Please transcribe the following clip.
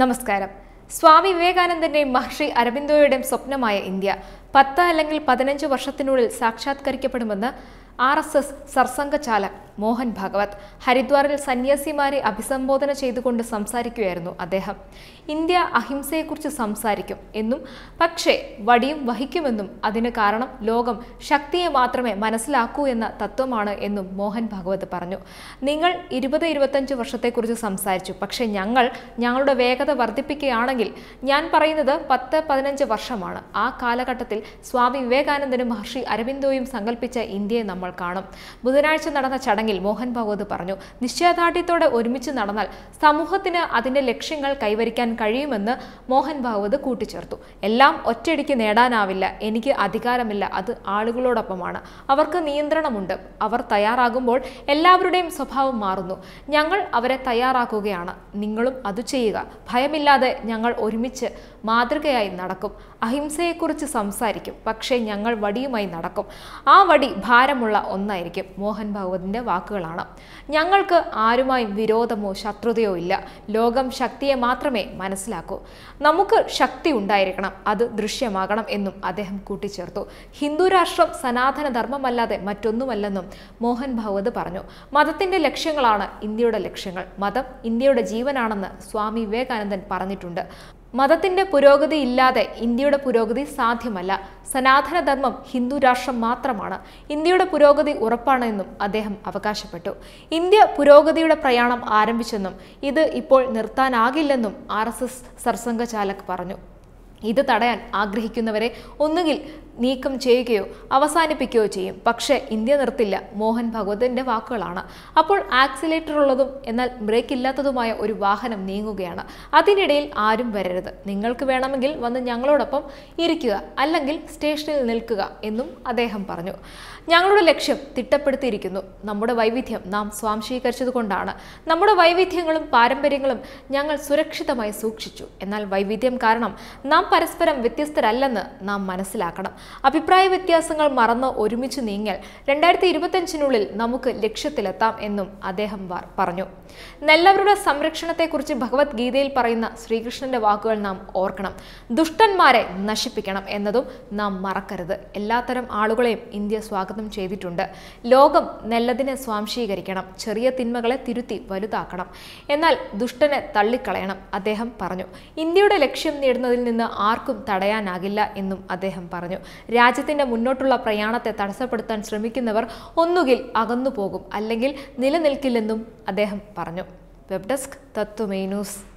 നമസ്കാരം സ്വാമി വിവേകാനന്ദന്റെയും മഹർഷി അരബിന്ദോയുടെയും സ്വപ്നമായ ഇന്ത്യ പത്ത് അല്ലെങ്കിൽ പതിനഞ്ച് വർഷത്തിനുള്ളിൽ സാക്ഷാത്കരിക്കപ്പെടുമെന്ന് ആർ എസ് എസ് സർസംഘചാലക് മോഹൻ ഭാഗവത് ഹരിദ്വാറിൽ സന്യാസിമാരെ അഭിസംബോധന ചെയ്തുകൊണ്ട് സംസാരിക്കുകയായിരുന്നു അദ്ദേഹം ഇന്ത്യ അഹിംസയെക്കുറിച്ച് സംസാരിക്കും എന്നും പക്ഷേ വടിയും വഹിക്കുമെന്നും അതിന് കാരണം ലോകം ശക്തിയെ മാത്രമേ മനസ്സിലാക്കൂ എന്ന തത്വമാണ് എന്നും മോഹൻ ഭാഗവത് പറഞ്ഞു നിങ്ങൾ ഇരുപത് ഇരുപത്തഞ്ച് വർഷത്തെക്കുറിച്ച് സംസാരിച്ചു പക്ഷേ ഞങ്ങൾ ഞങ്ങളുടെ വേഗത വർദ്ധിപ്പിക്കുകയാണെങ്കിൽ ഞാൻ പറയുന്നത് പത്ത് പതിനഞ്ച് വർഷമാണ് ആ കാലഘട്ടത്തിൽ സ്വാമി വിവേകാനന്ദനും മഹർഷി അരവിന്ദോയും സങ്കല്പിച്ച ഇന്ത്യയെ നമ്മൾ കാണും ബുധനാഴ്ച നടന്ന ചടങ്ങിൽ മോഹൻ ഭഗവത് പറഞ്ഞു നിശ്ചയദാർഢ്യത്തോടെ ഒരുമിച്ച് നടന്നാൽ സമൂഹത്തിന് അതിൻ്റെ ലക്ഷ്യങ്ങൾ കൈവരിക്കാൻ കഴിയുമെന്ന് മോഹൻ ഭാഗവത് കൂട്ടിച്ചേർത്തു എല്ലാം ഒറ്റയടിക്ക് നേടാനാവില്ല എനിക്ക് അധികാരമില്ല അത് ആളുകളോടൊപ്പമാണ് അവർക്ക് നിയന്ത്രണമുണ്ട് അവർ തയ്യാറാകുമ്പോൾ എല്ലാവരുടെയും സ്വഭാവം മാറുന്നു ഞങ്ങൾ അവരെ തയ്യാറാക്കുകയാണ് നിങ്ങളും അത് ചെയ്യുക ഭയമില്ലാതെ ഞങ്ങൾ ഒരുമിച്ച് മാതൃകയായി നടക്കും അഹിംസയെക്കുറിച്ച് സംസാരിക്കും ചെറുതായിരിക്കും പക്ഷേ ഞങ്ങൾ വടിയുമായി നടക്കും ആ വടി ഭാരമുള്ള ഒന്നായിരിക്കും മോഹൻ ഭാഗവതിൻ്റെ വാക്കുകളാണ് ഞങ്ങൾക്ക് ആരുമായും വിരോധമോ ശത്രുതയോ ഇല്ല ലോകം ശക്തിയെ മാത്രമേ മനസ്സിലാക്കൂ നമുക്ക് ശക്തി ഉണ്ടായിരിക്കണം അത് ദൃശ്യമാകണം എന്നും അദ്ദേഹം കൂട്ടിച്ചേർത്തു രാഷ്ട്രം സനാതന ധർമ്മമല്ലാതെ മറ്റൊന്നുമല്ലെന്നും മോഹൻ ഭാഗവത് പറഞ്ഞു മതത്തിൻ്റെ ലക്ഷ്യങ്ങളാണ് ഇന്ത്യയുടെ ലക്ഷ്യങ്ങൾ മതം ഇന്ത്യയുടെ ജീവനാണെന്ന് സ്വാമി വിവേകാനന്ദൻ പറഞ്ഞിട്ടുണ്ട് മതത്തിന്റെ പുരോഗതി ഇല്ലാതെ ഇന്ത്യയുടെ പുരോഗതി സാധ്യമല്ല സനാതനധർമ്മം ഹിന്ദു രാഷ്ട്രം മാത്രമാണ് ഇന്ത്യയുടെ പുരോഗതി ഉറപ്പാണ് എന്നും അദ്ദേഹം അവകാശപ്പെട്ടു ഇന്ത്യ പുരോഗതിയുടെ പ്രയാണം ആരംഭിച്ചെന്നും ഇത് ഇപ്പോൾ നിർത്താനാകില്ലെന്നും ആർ എസ് എസ് സർസംഘചാലക് പറഞ്ഞു ഇത് തടയാൻ ആഗ്രഹിക്കുന്നവരെ ഒന്നുകിൽ നീക്കം ചെയ്യുകയോ അവസാനിപ്പിക്കുകയോ ചെയ്യും പക്ഷേ ഇന്ത്യ നിർത്തില്ല മോഹൻ ഭഗവതിൻ്റെ വാക്കുകളാണ് അപ്പോൾ ആക്സിലേറ്റർ ഉള്ളതും എന്നാൽ ബ്രേക്ക് ഇല്ലാത്തതുമായ ഒരു വാഹനം നീങ്ങുകയാണ് അതിനിടയിൽ ആരും വരരുത് നിങ്ങൾക്ക് വേണമെങ്കിൽ വന്ന് ഞങ്ങളോടൊപ്പം ഇരിക്കുക അല്ലെങ്കിൽ സ്റ്റേഷനിൽ നിൽക്കുക എന്നും അദ്ദേഹം പറഞ്ഞു ഞങ്ങളുടെ ലക്ഷ്യം തിട്ടപ്പെടുത്തിയിരിക്കുന്നു നമ്മുടെ വൈവിധ്യം നാം സ്വാംശീകരിച്ചതുകൊണ്ടാണ് നമ്മുടെ വൈവിധ്യങ്ങളും പാരമ്പര്യങ്ങളും ഞങ്ങൾ സുരക്ഷിതമായി സൂക്ഷിച്ചു എന്നാൽ വൈവിധ്യം കാരണം നാം പരസ്പരം വ്യത്യസ്തരല്ലെന്ന് നാം മനസ്സിലാക്കണം അഭിപ്രായ വ്യത്യാസങ്ങൾ മറന്ന് ഒരുമിച്ച് നീങ്ങിയാൽ രണ്ടായിരത്തി ഇരുപത്തഞ്ചിനുള്ളിൽ നമുക്ക് ലക്ഷ്യത്തിലെത്താം എന്നും അദ്ദേഹം പറഞ്ഞു നെല്ലവരുടെ സംരക്ഷണത്തെക്കുറിച്ച് ഭഗവത്ഗീതയിൽ പറയുന്ന ശ്രീകൃഷ്ണന്റെ വാക്കുകൾ നാം ഓർക്കണം ദുഷ്ടന്മാരെ നശിപ്പിക്കണം എന്നതും നാം മറക്കരുത് എല്ലാത്തരം ആളുകളെയും ഇന്ത്യ സ്വാഗതം ചെയ്തിട്ടുണ്ട് ലോകം നെല്ലതിനെ സ്വാംശീകരിക്കണം ചെറിയ തിന്മകളെ തിരുത്തി വലുതാക്കണം എന്നാൽ ദുഷ്ടനെ തള്ളിക്കളയണം അദ്ദേഹം പറഞ്ഞു ഇന്ത്യയുടെ ലക്ഷ്യം നേടുന്നതിൽ നിന്ന് ആർക്കും തടയാനാകില്ല എന്നും അദ്ദേഹം പറഞ്ഞു രാജ്യത്തിന്റെ മുന്നോട്ടുള്ള പ്രയാണത്തെ തടസ്സപ്പെടുത്താൻ ശ്രമിക്കുന്നവർ ഒന്നുകിൽ അകന്നു പോകും അല്ലെങ്കിൽ നിലനിൽക്കില്ലെന്നും അദ്ദേഹം പറഞ്ഞു വെബ് ഡെസ്ക് തത്വമേ ന്യൂസ്